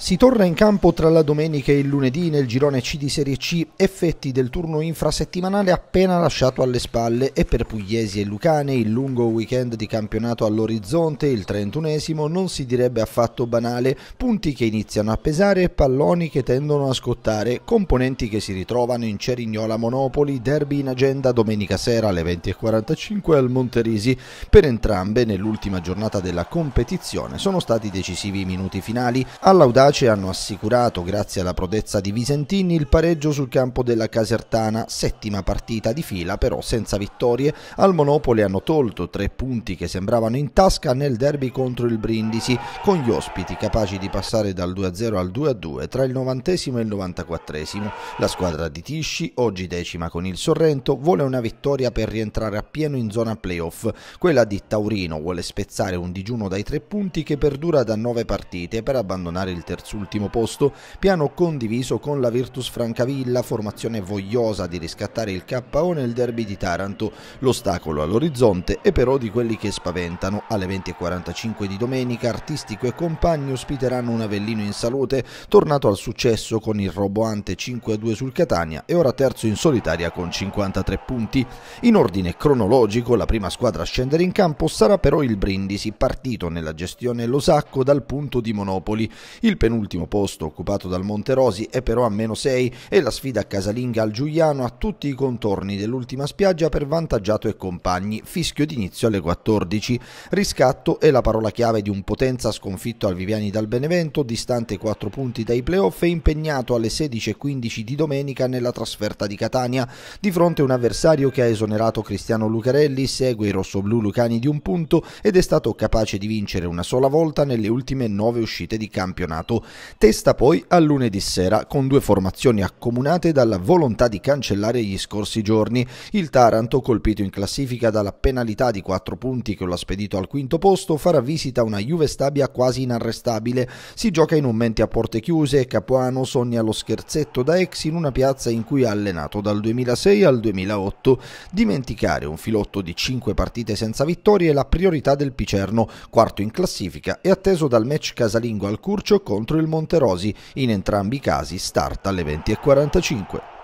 Si torna in campo tra la domenica e il lunedì nel girone C di Serie C, effetti del turno infrasettimanale appena lasciato alle spalle e per pugliesi e Lucane il lungo weekend di campionato all'orizzonte, il 31esimo, non si direbbe affatto banale, punti che iniziano a pesare, e palloni che tendono a scottare, componenti che si ritrovano in Cerignola Monopoli, derby in agenda domenica sera alle 20.45 al Monterisi. Per entrambe nell'ultima giornata della competizione sono stati decisivi i minuti finali, a laudare Capace hanno assicurato, grazie alla prodezza di Visentini, il pareggio sul campo della Casertana, settima partita di fila però senza vittorie. Al Monopoli hanno tolto tre punti che sembravano in tasca nel derby contro il Brindisi, con gli ospiti capaci di passare dal 2-0 al 2-2 tra il 90 e il 94. La squadra di Tisci, oggi decima con il Sorrento, vuole una vittoria per rientrare appieno in zona playoff. Quella di Taurino vuole spezzare un digiuno dai tre punti che perdura da nove partite per abbandonare il territorio terzultimo posto, piano condiviso con la Virtus Francavilla, formazione vogliosa di riscattare il KO nel derby di Taranto. L'ostacolo all'orizzonte è però di quelli che spaventano. Alle 20.45 di domenica Artistico e compagni ospiteranno un Avellino in salute, tornato al successo con il roboante 5-2 sul Catania e ora terzo in solitaria con 53 punti. In ordine cronologico la prima squadra a scendere in campo sarà però il Brindisi, partito nella gestione Losacco dal punto di Monopoli. Il penultimo posto occupato dal Monterosi è però a meno 6 e la sfida casalinga al Giuliano a tutti i contorni dell'ultima spiaggia per vantaggiato e compagni, fischio d'inizio alle 14. Riscatto è la parola chiave di un potenza sconfitto al Viviani dal Benevento, distante 4 punti dai playoff e impegnato alle 16.15 di domenica nella trasferta di Catania. Di fronte a un avversario che ha esonerato Cristiano Lucarelli, segue i rossoblù lucani di un punto ed è stato capace di vincere una sola volta nelle ultime 9 uscite di campionato testa poi a lunedì sera con due formazioni accomunate dalla volontà di cancellare gli scorsi giorni. Il Taranto, colpito in classifica dalla penalità di 4 punti che lo ha spedito al quinto posto, farà visita a una Juve Stabia quasi inarrestabile. Si gioca in un mente a porte chiuse e Capuano sogna lo scherzetto da ex in una piazza in cui ha allenato dal 2006 al 2008. Dimenticare un filotto di 5 partite senza vittorie è la priorità del Picerno, quarto in classifica e atteso dal match casalingo al Curcio contro contro il Monterosi, in entrambi i casi start alle 20.45.